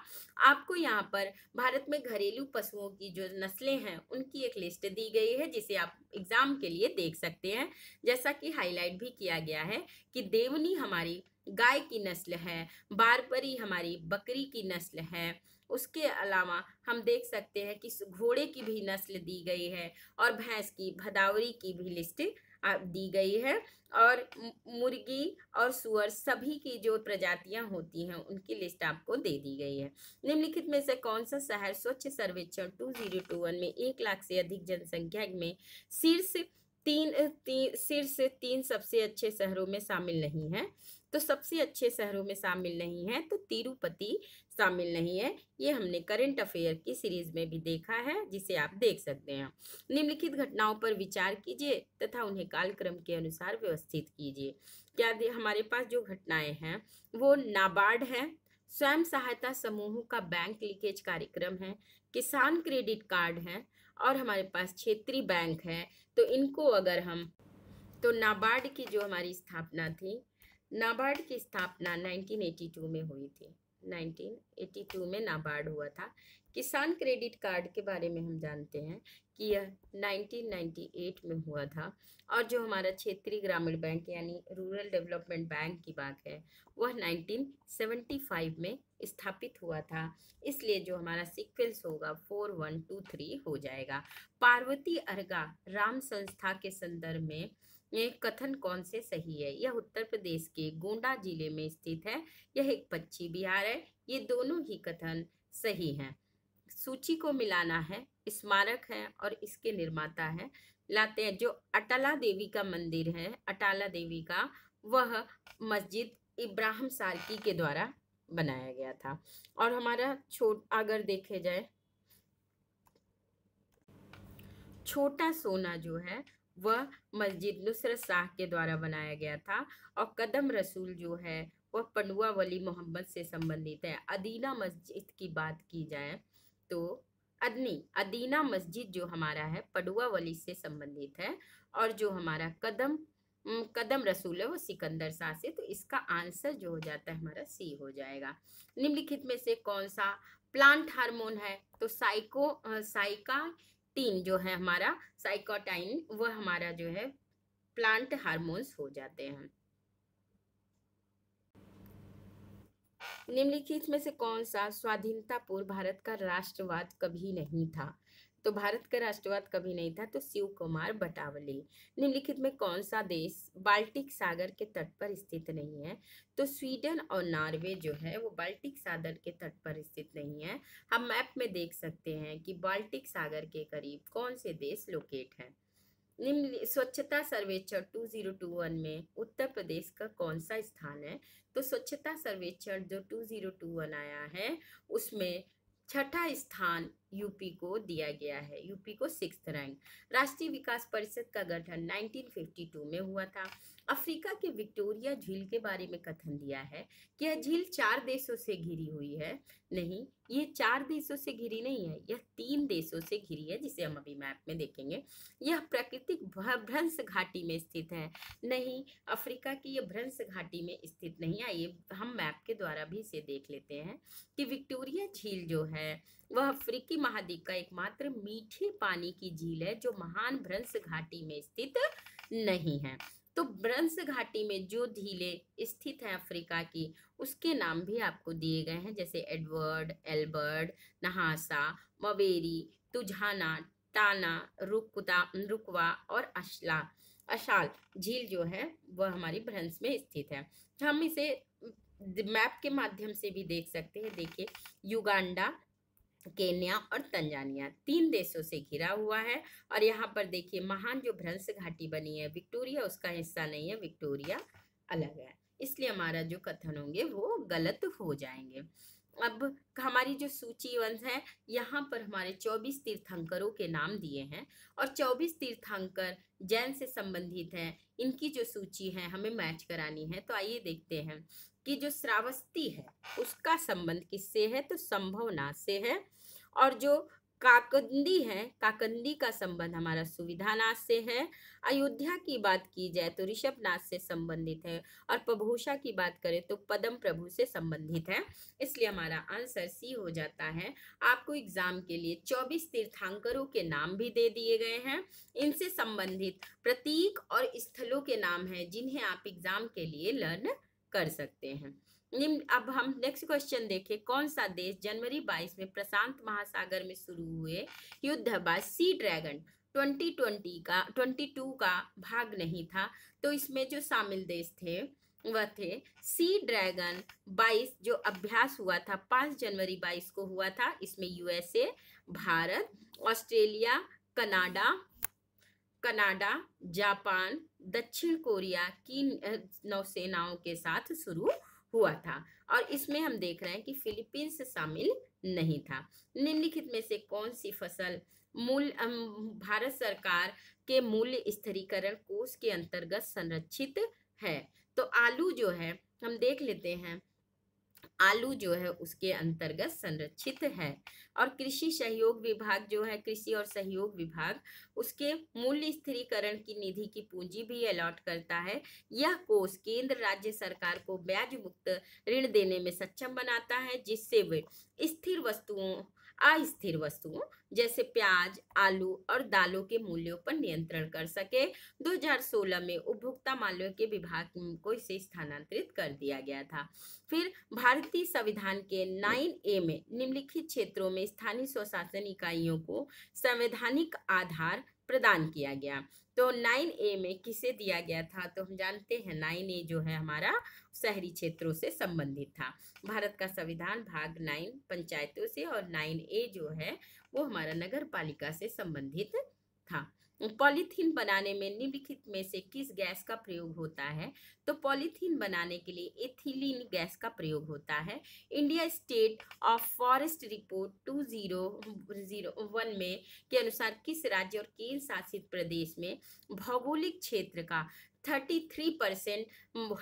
आपको यहाँ पर भारत में घरेलू पशुओं की जो नस्लें हैं उनकी एक लिस्ट दी गई है जिसे आप एग्जाम के लिए देख सकते हैं जैसा कि हाईलाइट भी किया गया है कि देवनी हमारी गाय की नस्ल है बारबरी हमारी बकरी की नस्ल है उसके अलावा हम देख सकते हैं कि घोड़े की भी नस्ल दी गई है और भैंस की भदावरी की भी लिस्ट दी गई है और मुर्गी और सुअर सभी की जो प्रजातियां होती हैं उनकी लिस्ट आपको दे दी गई है निम्नलिखित में से कौन सा शहर स्वच्छ सर्वेक्षण टू जीरो टू वन में एक लाख से अधिक जनसंख्या में शीर्ष तीन, तीन शीर्ष तीन सबसे अच्छे शहरों में शामिल नहीं है तो सबसे अच्छे शहरों में शामिल नहीं है तो तिरुपति शामिल नहीं है ये हमने करंट अफेयर की सीरीज में भी देखा है जिसे आप देख सकते हैं निम्नलिखित घटनाओं पर विचार कीजिए तथा उन्हें कालक्रम के अनुसार व्यवस्थित कीजिए क्या हमारे पास जो घटनाएं हैं वो नाबार्ड है स्वयं सहायता समूहों का बैंक लीकेज कार्यक्रम है किसान क्रेडिट कार्ड है और हमारे पास क्षेत्रीय बैंक है तो इनको अगर हम तो नाबार्ड की जो हमारी स्थापना थी नाबार्ड की स्थापना 1982 में हुई थी 1982 में नाबार्ड हुआ था किसान क्रेडिट कार्ड के बारे में हम जानते हैं कि यह 1998 में हुआ था और जो हमारा क्षेत्रीय ग्रामीण बैंक यानी रूरल डेवलपमेंट बैंक की बात है वह 1975 में स्थापित हुआ था इसलिए जो हमारा सीक्वेंस होगा फोर वन टू थ्री हो जाएगा पार्वती अर्गा राम संस्था के संदर्भ में ये कथन कौन से सही है यह उत्तर प्रदेश के गोंडा जिले में स्थित है यह एक पक्षी बिहार है ये दोनों ही कथन सही हैं सूची को मिलाना है स्मारक है और इसके निर्माता है लाते हैं जो अटाला देवी का मंदिर है अटाला देवी का वह मस्जिद इब्राहिम सालकी के द्वारा बनाया गया था और हमारा छोट अगर देखे जाए छोटा सोना जो है वह मस्जिद नुसर शाह के द्वारा बनाया गया था और कदम रसूल जो है वह पंडुआ वली मोहम्मद से संबंधित है अदीना मस्जिद की बात की जाए तो अदनी अदीना मस्जिद जो हमारा है पडुआ वली से संबंधित है और जो हमारा कदम कदम रसूल है वो सिकंदर शाह से तो इसका आंसर जो हो जाता है हमारा सी हो जाएगा निम्नलिखित में से कौन सा प्लांट हार्मोन है तो साइको साइका तीन जो है हमारा साइकोटाइन वह हमारा जो है प्लांट हार्मोन्स हो जाते हैं निम्नलिखित में से कौन सा स्वाधीनता पूर्व भारत का राष्ट्रवाद कभी नहीं था तो भारत का राष्ट्रवाद कभी नहीं था तो शिव कुमार बटावली निम्नलिखित में कौन सा देश बाल्टिक सागर के तट पर स्थित नहीं है तो स्वीडन और नॉर्वे जो है वो बाल्टिक सागर के तट पर स्थित नहीं है हम मैप में देख सकते हैं कि बाल्टिक सागर के करीब कौन से देश लोकेट हैं निम्न स्वच्छता सर्वेक्षण 2021 में उत्तर प्रदेश का कौन सा स्थान है तो स्वच्छता सर्वेक्षण जो 2021 आया है उसमें छठा स्थान यूपी को दिया गया है यूपी को सिक्स रैंक राष्ट्रीय विकास परिषद का गठन 1952 में हुआ था अफ्रीका के विक्टोरिया झील के बारे में कथन दिया है कि यह झील चार देशों से घिरी हुई है नहीं ये चार देशों से घिरी नहीं है यह तीन देशों से घिरी है जिसे हम अभी मैप में देखेंगे यह प्राकृतिक भ्रंश घाटी में स्थित है नहीं अफ्रीका की यह भ्रंश घाटी में स्थित नहीं आइए हम मैप के द्वारा भी इसे देख लेते हैं कि विक्टोरिया झील जो है वह अफ्रीकी महाद्वीप का एकमात्र मीठे पानी की झील है जो महान भ्रंश घाटी में स्थित नहीं है तो भ्रंश घाटी में जो झीले स्थित है अफ्रीका की उसके नाम भी आपको दिए गए हैं जैसे एडवर्ड एल्बर्ड नहासा मवेरी तुझाना ताना रुकदा रुकवा और अशला अशाल झील जो है वह हमारी भ्रंश में स्थित है हम इसे मैप के माध्यम से भी देख सकते हैं देखिए युगांडा केन्या और तंजानिया तीन देशों से घिरा हुआ है और यहाँ पर देखिए महान जो भ्रंश घाटी बनी है विक्टोरिया उसका हिस्सा नहीं है विक्टोरिया अलग है इसलिए हमारा जो कथन होंगे वो गलत हो जाएंगे अब हमारी जो सूची वंश है यहाँ पर हमारे 24 तीर्थंकरों के नाम दिए हैं और 24 तीर्थंकर जैन से संबंधित हैं इनकी जो सूची है हमें मैच करानी है तो आइए देखते हैं कि जो श्रावस्ती है उसका संबंध किससे है तो संभवना से है और जो काकंदी है काकंदी का संबंध हमारा सुविधानाथ से है अयोध्या की बात की जाए तो ऋषभनाथ से संबंधित है और प्रभूषा की बात करें तो पदम प्रभु से संबंधित है इसलिए हमारा आंसर सी हो जाता है आपको एग्जाम के लिए 24 तीर्थांकरों के नाम भी दे दिए गए हैं इनसे संबंधित प्रतीक और स्थलों के नाम हैं जिन्हें आप एग्जाम के लिए लर्न कर सकते हैं निम्न अब हम नेक्स्ट क्वेश्चन देखें कौन सा देश जनवरी 22 में प्रशांत महासागर में शुरू हुए युद्धबाज सी ड्रैगन 2020 का 22 का भाग नहीं था तो इसमें जो शामिल देश थे वह थे सी ड्रैगन 22 जो अभ्यास हुआ था 5 जनवरी 22 को हुआ था इसमें USA Bharat Australia Canada Canada Japan दक्षिण कोरिया की नौसेनाओं के साथ शुरू हुआ था और इसमें हम देख रहे हैं कि फिलीपींस शामिल नहीं था निम्नलिखित में से कौन सी फसल मूल भारत सरकार के मूल्य स्थिरीकरण कोष के अंतर्गत संरक्षित है तो आलू जो है हम देख लेते हैं आलू जो है उसके अंतर्गत संरक्षित है और कृषि सहयोग विभाग जो है कृषि और सहयोग विभाग उसके मूल्य स्थिरीकरण की निधि की पूंजी भी अलॉट करता है यह कोष केंद्र राज्य सरकार को ब्याज मुक्त ऋण देने में सक्षम बनाता है जिससे वे स्थिर वस्तुओं अस्थिर वस्तुओं जैसे प्याज आलू और दालों के मूल्यों पर नियंत्रण कर सके 2016 में उपभोक्ता मामलों के विभाग को इसे स्थानांतरित कर दिया गया था फिर भारतीय संविधान के ए में निम्नलिखित क्षेत्रों में स्थानीय स्वशासन इकाइयों को संवैधानिक आधार प्रदान किया गया तो नाइन ए में किसे दिया गया था तो हम जानते हैं नाइन ए जो है हमारा शहरी क्षेत्रों से संबंधित था भारत का संविधान भाग नाइन पंचायतों से और नाइन ए जो है वो हमारा नगर पालिका से संबंधित था पॉलीथीन बनाने में निम्नलिखित में से किस गैस का प्रयोग होता है तो पॉलीथीन बनाने के लिए एथिलीन गैस का प्रयोग होता है India state of forest report two zero zero one में के अनुसार किस राज्य और केंद्र शासित प्रदेश में भौगोलिक क्षेत्र का थर्टी थ्री परसेंट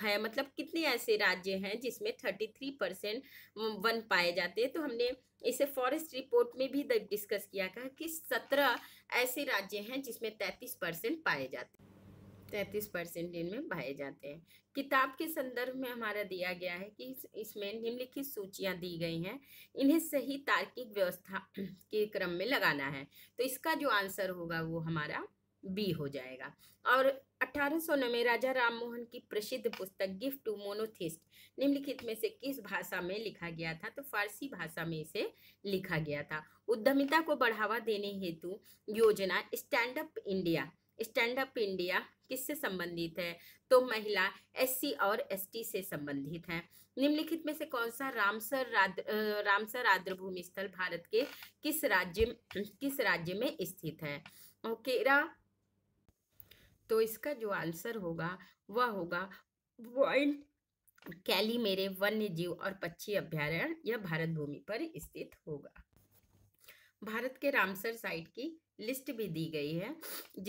है मतलब कितने ऐसे राज्य हैं जिसमें थर्टी थ्री परसेंट वन पाए जाते हैं तो हमने इसे फॉरेस्ट रिपोर्ट में भी डिस्कस किया गया कि सत्रह ऐसे राज्य हैं जिसमें तैंतीस परसेंट पाए जाते हैं तैंतीस परसेंट इनमें पाए जाते हैं किताब के संदर्भ में हमारा दिया गया है कि इसमें निम्नलिखित सूचियां दी गई हैं इन्हें सही तार्किक व्यवस्था के क्रम में लगाना है तो इसका जो आंसर होगा वो हमारा बी हो जाएगा और 1809 में राजा राममोहन की प्रसिद्ध पुस्तक गिफ्ट टू मोनोथिस्ट निम्नलिखित में से किस भाषा में लिखा गया था तो फारसी भाषा में इसे लिखा गया था उद्यमिता को बढ़ावा देने हेतु योजना stand up India stand up India किससे संबंधित है तो महिला एससी और एसटी से संबंधित है निम्नलिखित में से कौन सा रामसर रामसर रामसर आर्द्रभूमि स्थल भारत के किस राज्य किस राज्य में स्थित है केरा तो इसका जो आंसर होगा वह होगा वाइल्ड कैली मेरे वन्य जीव और पक्षी अभ्यारण्य यह भारत भूमि पर स्थित होगा भारत के रामसर साइट की लिस्ट भी दी गई है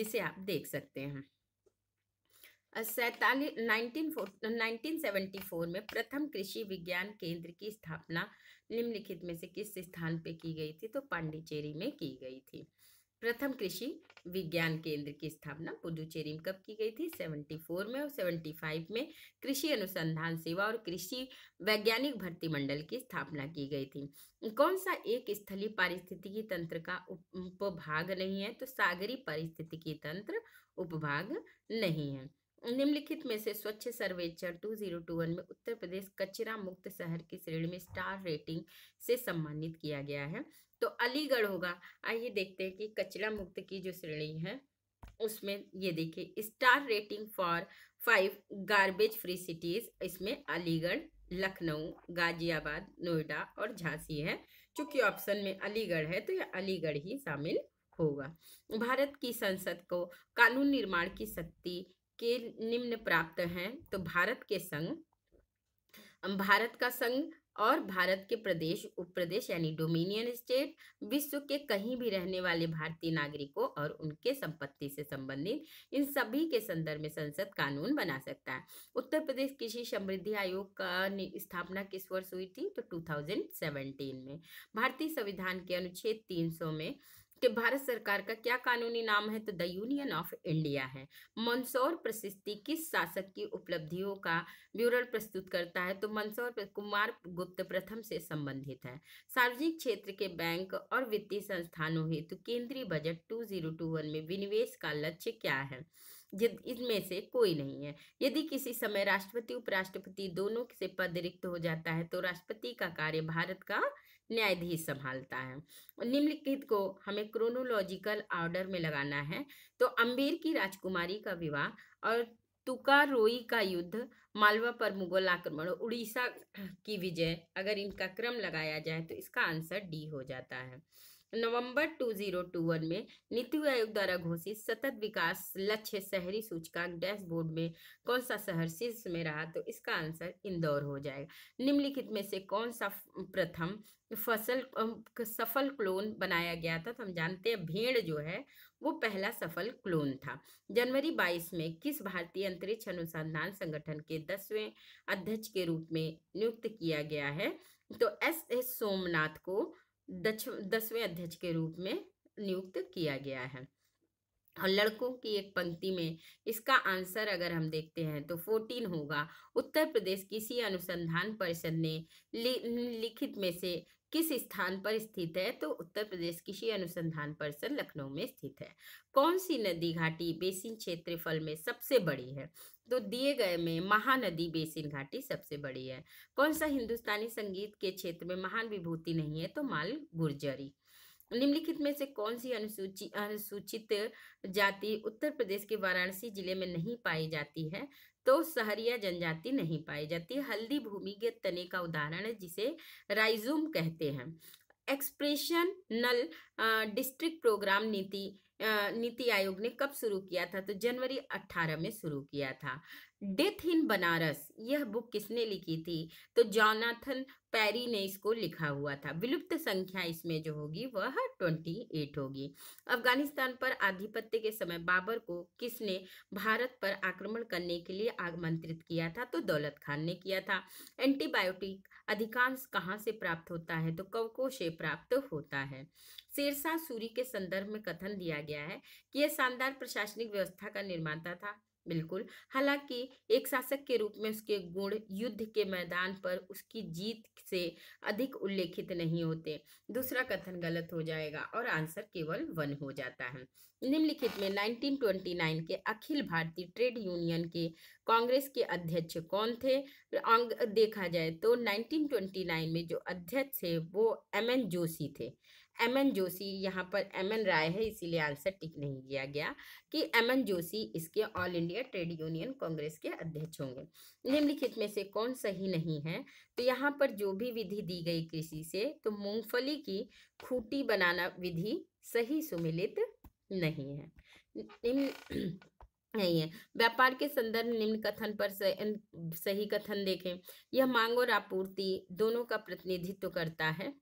जिसे आप देख सकते हैं सैतालीस नाइनटीन सेवेंटी फोर में प्रथम कृषि विज्ञान केंद्र की स्थापना निम्नलिखित में से किस स्थान पर की गई थी तो पांडिचेरी में की गई थी प्रथम कृषि विज्ञान केंद्र की स्थापना पुदुचेरी में कब की गई थी 74 में और 75 में कृषि अनुसंधान सेवा और कृषि वैज्ञानिक भर्ती मंडल की स्थापना की गई थी कौन सा एक स्थलीय पारिस्थितिकी तंत्र का उपभाग नहीं है तो सागरी पारिस्थितिकी तंत्र उपभाग नहीं है निम्नलिखित में से स्वच्छ सर्वेक्षण 2021 में उत्तर प्रदेश कचरा मुक्त शहर की श्रेणी में स्टार रेटिंग से सम्मानित किया गया है तो अलीगढ़ होगा आइए देखते हैं कि कचरा मुक्त की जो श्रेणी है उसमें ये देखिए star rating for five garbage free cities इसमें अलीगढ़ लखनऊ गाजियाबाद नोएडा और झांसी है चूंकि ऑप्शन में अलीगढ़ है तो यह अलीगढ़ ही शामिल होगा भारत की संसद को कानून निर्माण की शक्ति के निम्न प्राप्त हैं तो भारत के संग भारत का संग और भारत के प्रदेश उपप्रदेश यानी डोमिनियन स्टेट विश्व के कहीं भी रहने वाले भारतीय नागरिकों और उनके संपत्ति से संबंधित इन सभी के संदर्भ में संसद कानून बना सकता है उत्तर प्रदेश कृषि समृद्धि आयोग का स्थापना किस वर्ष हुई थी तो 2017 में भारतीय संविधान के अनुच्छेद 300 में कि भारत सरकार का क्या कानूनी नाम है तो द यूनियन ऑफ इंडिया है मंदसौर प्रशस्ति किस शासक की उपलब्धियों का ब्यूरल प्रस्तुत करता है तो मंदसौर कुमार गुप्त प्रथम से संबंधित है सार्वजनिक क्षेत्र के बैंक और वित्तीय संस्थानों हेतु केंद्रीय बजट 2021 में विनिवेश का लक्ष्य क्या है इसमें से कोई नहीं है यदि किसी समय राष्ट्रपति उपराष्ट्रपति दोनों से पद रिक्त हो जाता है तो राष्ट्रपति का कार्य भारत का न्यायाधीश संभालता है निम्नलिखित को हमें क्रोनोलॉजिकल ऑर्डर में लगाना है तो अम्बेर की राजकुमारी का विवाह और तुकारोई का युद्ध मालवा पर मुगल आक्रमण उड़ीसा की विजय अगर इनका क्रम लगाया जाए तो इसका आंसर डी हो जाता है नवंबर 2021 में नीति आयोग द्वारा घोषित सतत विकास लक्ष्य शहरी सूचकांक डैशबोर्ड में कौन सा शहर शीर्ष में रहा तो इसका आंसर इंदौर हो जाएगा निम्नलिखित में से कौन सा प्रथम फसल सफल क्लोन बनाया गया था तो हम जानते हैं भेड़ जो है वो पहला सफल क्लोन था जनवरी 22 में किस भारतीय अंतरिक्ष अनुसंधान संगठन के दसवें अध्यक्ष के रूप में नियुक्त किया गया है तो एस एस सोमनाथ को दसवें अध्यक्ष के रूप में नियुक्त किया गया है और लड़कों की एक पंक्ति में इसका आंसर अगर हम देखते हैं तो फोर्टीन होगा उत्तर प्रदेश किसी अनुसंधान परिषद ने लिखित में से किस स्थान पर स्थित है तो उत्तर प्रदेश कृषि अनुसंधान परिषद लखनऊ में स्थित है कौन सी नदी घाटी बेसिन क्षेत्रफल में सबसे बड़ी है तो दिए गए में महानदी बेसिन घाटी सबसे बड़ी है कौन सा हिंदुस्तानी संगीत के क्षेत्र में महान विभूति नहीं है तो माल गुर्जरी निम्नलिखित में से कौन सी अनुसूची अनुसूचित जाति उत्तर प्रदेश के वाराणसी जिले में नहीं पाई जाती है तो सहरिया जनजाति नहीं पाई जाती हल्दी भूमिगत तने का उदाहरण है जिसे राइजूम कहते हैं एक्सप्रेशन नल डिस्ट्रिक्ट प्रोग्राम नीति नीति आयोग ने कब शुरू किया था तो जनवरी 18 में शुरू किया था डेथ इन बनारस यह बुक किसने लिखी थी तो जॉनाथन पैरी ने इसको लिखा हुआ था विलुप्त संख्या इसमें जो होगी वह ट्वेंटी एट होगी अफगानिस्तान पर आधिपत्य के समय बाबर को किसने भारत पर आक्रमण करने के लिए आमंत्रित किया था तो दौलत खान ने किया था एंटीबायोटिक अधिकांश कहाँ से प्राप्त होता है तो कवकों से प्राप्त होता है शेरशाह सूरी के संदर्भ में कथन दिया गया है कि यह शानदार प्रशासनिक व्यवस्था का निर्माता था बिल्कुल हालांकि एक शासक के रूप में उसके गुण युद्ध के मैदान पर उसकी जीत से अधिक उल्लेखित नहीं होते दूसरा कथन गलत हो जाएगा और आंसर केवल वन हो जाता है निम्नलिखित में 1929 के अखिल भारतीय ट्रेड यूनियन के कांग्रेस के अध्यक्ष कौन थे देखा जाए तो 1929 में जो अध्यक्ष थे वो एम एन जोशी थे एम एन जोशी यहाँ पर एम एन राय है इसीलिए आंसर टिक नहीं किया गया कि एम एन जोशी इसके all India trade union congress के अध्यक्ष होंगे निम्नलिखित में से कौन सही नहीं है तो यहाँ पर जो भी विधि दी गई कृषि से तो मूंगफली की खूटी बनाना विधि सही सुमिलित नहीं है निम्न नहीं है व्यापार के संदर्भ निम्न कथन पर सही कथन देखें यह मांग और आपूर्ति दोनों का प्रतिनिधित्व करता है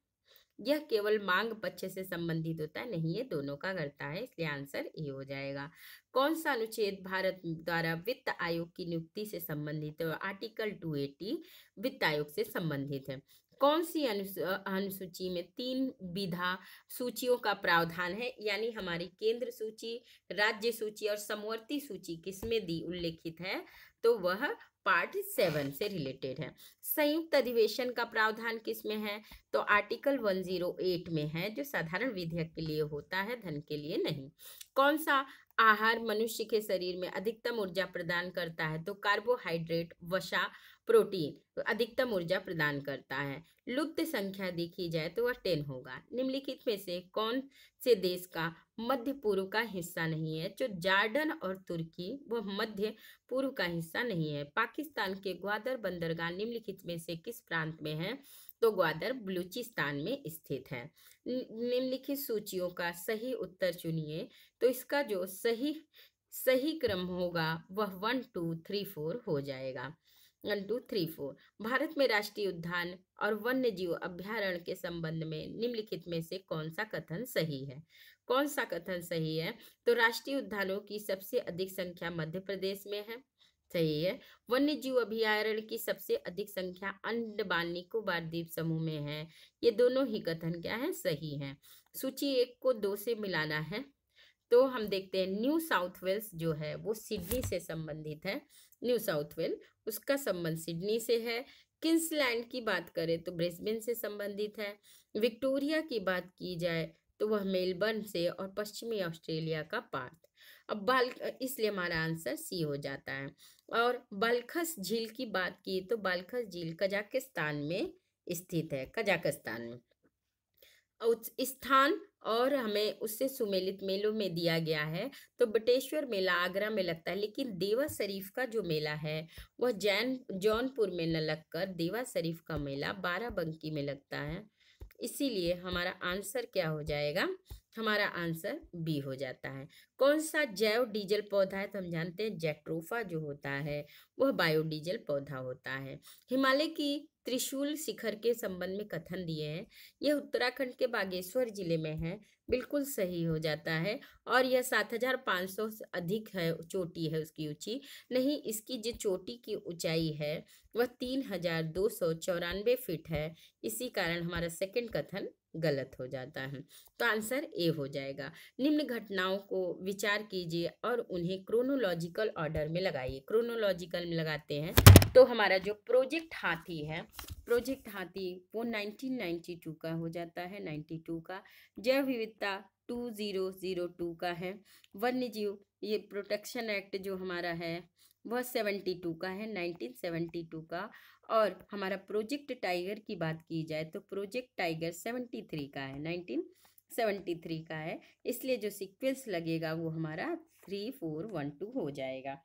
यह केवल मांग पक्ष से संबंधित होता है नहीं ये दोनों का करता है इसलिए आंसर ए हो जाएगा कौन सा अनुच्छेद भारत द्वारा वित्त आयोग की नियुक्ति से संबंधित है आर्टिकल 280 वित्त आयोग से संबंधित है कौन सी अनुसूची में तीन विधा सूचियों का प्रावधान है यानी हमारी केंद्र सूची राज्य सूची और समवर्ती सूची किसमें दी उल्लेखित है तो वह पार्ट सेवन से रिलेटेड है संयुक्त अधिवेशन का प्रावधान किस में है तो आर्टिकल 108 में है जो साधारण विधेयक के लिए होता है धन के लिए नहीं कौन सा आहार मनुष्य के शरीर में अधिकतम ऊर्जा प्रदान करता है तो कार्बोहाइड्रेट वसा प्रोटीन तो अधिकतम ऊर्जा प्रदान करता है लुप्त संख्या देखी जाए तो वह टेन होगा निम्नलिखित में से कौन से देश का मध्य पूर्व का हिस्सा नहीं है जो जार्डन और तुर्की वह मध्य पूर्व का हिस्सा नहीं है पाकिस्तान के ग्वादर बंदरगाह निम्नलिखित में से किस प्रांत में है तो ग्वादर बलूचिस्तान में स्थित है निम्नलिखित सूचियों का सही उत्तर चुनिए तो इसका जो सही सही क्रम होगा वह वन टू थ्री फोर हो जाएगा one two three four Bharat में राष्ट्रीय उद्यान और वन्य जीव अभ्यारण के संबंध में निम्नलिखित में से कौन सा कथन सही है कौन सा कथन सही है तो राष्ट्रीय उद्यानों की सबसे अधिक संख्या मध्य प्रदेश में है सही है वन्य जीव अभ्यारण्य की सबसे अधिक संख्या अंडमान निकोबार द्वीप समूह में है ये दोनों ही कथन क्या है सही है सूची एक को दो से मिलाना है तो हम देखते हैं न्यू साउथ वेल्स जो है वो सिडनी से संबंधित है न्यू साउथ वेल उसका संबंध सिडनी से है किन्सलैंड की बात करें तो ब्रिस्बेन से संबंधित है विक्टोरिया की बात की जाए तो वह मेलबर्न से और पश्चिमी ऑस्ट्रेलिया का पार्ट अब बाल इसलिए हमारा आंसर सी हो जाता है और बालखस झील की बात की तो बालखस झील कजाकिस्तान में स्थित है कजाकिस्तान में स्थान और हमें उससे सुमेलित मेलों में दिया गया है तो बटेश्वर मेला आगरा में लगता है लेकिन देवा शरीफ का जो मेला है वह जैन जौनपुर में न लगकर देवा शरीफ का मेला बाराबंकी में लगता है इसीलिए हमारा आंसर क्या हो जाएगा हमारा आंसर बी हो जाता है कौन सा जैव डीजल पौधा है तो हम जानते हैं जेट्रोफा जो होता है वह बायोडीजल पौधा होता है हिमालय की त्रिशूल शिखर के संबंध में कथन दिए हैं यह उत्तराखंड के बागेश्वर जिले में है बिल्कुल सही हो जाता है और यह 7,500 से अधिक है चोटी है उसकी ऊंची नहीं इसकी जो चोटी की ऊंचाई है वह तीन हजार दो सौ चौरानवे फीट है इसी कारण हमारा सेकंड कथन गलत हो जाता है तो आंसर ए हो जाएगा निम्न घटनाओं को विचार कीजिए और उन्हें क्रोनोलॉजिकल ऑर्डर में लगाइए क्रोनोलॉजिकल में लगाते हैं तो हमारा जो प्रोजेक्ट हाथी है प्रोजेक्ट हाथी वो 1992 का हो जाता है 92 का जैव विविधता 2002 का है वन्य जीव ये प्रोटेक्शन एक्ट जो हमारा है वह 72 का है 1972 का और हमारा प्रोजेक्ट टाइगर की बात की जाए तो प्रोजेक्ट टाइगर सेवेंटी थ्री का है नाइनटीन सेवेंटी थ्री का है इसलिए जो सीक्वेंस लगेगा वो हमारा थ्री फोर वन टू हो जाएगा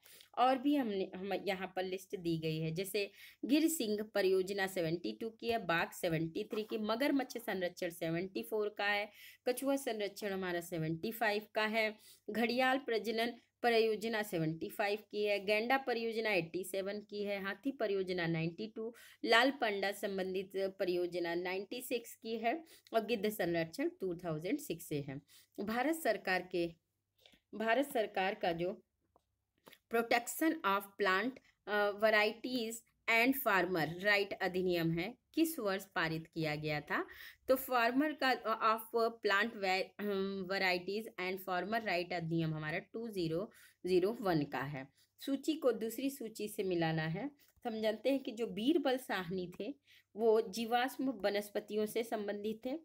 और भी हमने हम यहाँ पर लिस्ट दी गई है जैसे गिर सिंह परियोजना सेवेंटी टू की है बाघ सेवेंटी थ्री की मगरमच्छ संरक्षण सेवेंटी फोर का है कछुआ संरक्षण हमारा सेवेंटी फाइव का है घड़ियाल प्रजनन परियोजना सेवेंटी फाइव की है गेंडा परियोजना एट्टी सेवन की है हाथी परियोजना नाइन्टी टू लाल पांडा संबंधित परियोजना नाइन्टी सिक्स की है और गिद्ध संरक्षण टू थाउजेंड सिक्स से है भारत सरकार के भारत सरकार का जो protection of plant varieties and farmer right अधिनियम है किस वर्ष पारित किया गया था तो फार्मर का of plant varieties and farmer right अधिनियम हमारा टू जीरो जीरो वन का है सूची को दूसरी सूची से मिलाना है तो हम जानते हैं कि जो बीरबल साहनी थे वो जीवाश्म वनस्पतियों से संबंधित थे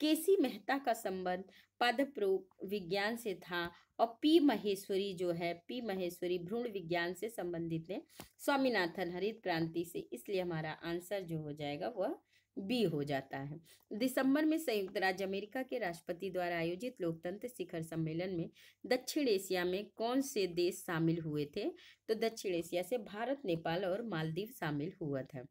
केसी मेहता का संबंध पादप रोग विज्ञान से था और पी महेश्वरी जो है पी महेश्वरी भ्रूण विज्ञान से संबंधित है स्वामीनाथन हरित क्रांति से इसलिए हमारा आंसर जो हो जाएगा वह बी हो जाता है दिसंबर में संयुक्त राज्य अमेरिका के राष्ट्रपति द्वारा आयोजित लोकतंत्र शिखर सम्मेलन में दक्षिण एशिया में कौन से देश शामिल हुए थे तो दक्षिण एशिया से भारत नेपाल और मालदीव शामिल हुआ था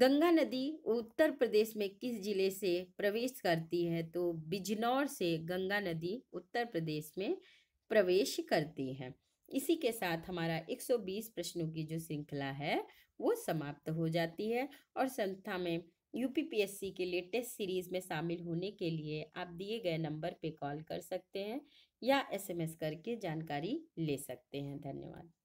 गंगा नदी उत्तर प्रदेश में किस जिले से प्रवेश करती है तो बिजनौर से गंगा नदी उत्तर प्रदेश में प्रवेश करती है इसी के साथ हमारा 120 प्रश्नों की जो श्रृंखला है वो समाप्त हो जाती है और संस्था में यूपीपीएससी के लेटेस्ट सीरीज़ में शामिल होने के लिए आप दिए गए नंबर पे कॉल कर सकते हैं या एसएमएस करके जानकारी ले सकते हैं धन्यवाद